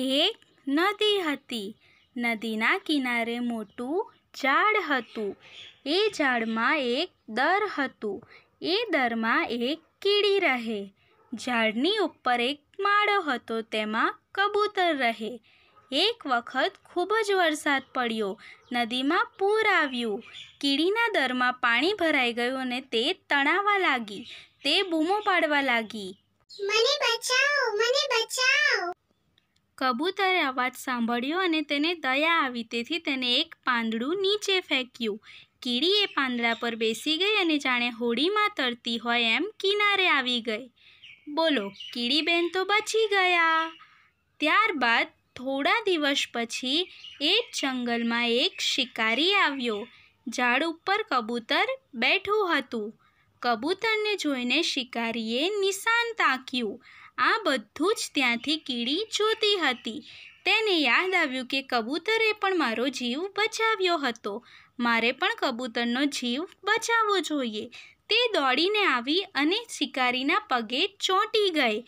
એક નદી હતી નદીના કિનારે મોટું ઝાડ હતું એ ઝાડમાં એક દર હતું એ દરમાં એક કીડી રહે ઝાડની ઉપર એક માળો હતો તેમાં કબૂતર રહે એક વખત ખૂબ જ વરસાદ પડ્યો નદીમાં પૂર આવ્યું કીડીના દરમાં પાણી ભરાઈ ગયું અને તે તણાવા લાગી તે બૂમો પાડવા લાગી મને બચાવો મને બચાવો કબૂતરે અવાજ સાંભળ્યો અને તેને દયા આવી તેથી તેને એક પાંદડું નીચે ફેંક્યું કીડી એ પાંદડા પર બેસી ગઈ અને જાણે હોડીમાં તરતી હોય એમ કિનારે આવી ગઈ બોલો કીડીબેન તો બચી ગયા ત્યારબાદ થોડા દિવસ પછી એ જ જંગલમાં એક શિકારી આવ્યો ઝાડ ઉપર કબૂતર બેઠું હતું કબૂતરને જોઈને શિકારીએ નિશાન તાક્યું આ બધું જ ત્યાંથી કીડી જોતી હતી તેને યાદ આવ્યું કે કબૂતરે પણ મારો જીવ બચાવ્યો હતો મારે પણ કબૂતરનો જીવ બચાવવો જોઈએ તે દોડીને આવી અને શિકારીના પગે ચોંટી ગઈ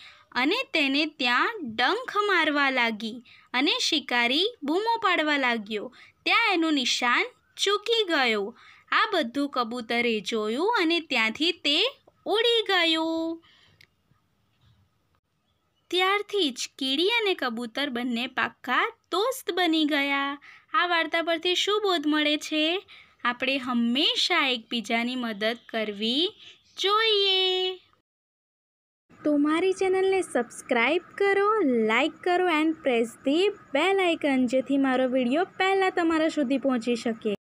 અને તેને ત્યાં ડંખ મારવા લાગી અને શિકારી બૂમો પાડવા લાગ્યો ત્યાં એનું નિશાન ચૂકી ગયો આ બધું કબૂતરે જોયું અને ત્યાંથી તે ઉડી ગયું પરથી જ કીડી અને કબૂતર બંને પાક્કા દોસ્ત બની ગયા આ વાર્તા પરથી શું બોધ મળે છે આપણે હંમેશા એકબીજાની મદદ કરવી જોઈએ તો મારી ચેનલને સબસ્ક્રાઈબ કરો લાઈક કરો and press the bell icon જેથી મારો વિડીયો પહેલાં તમારા સુધી પહોંચી શકે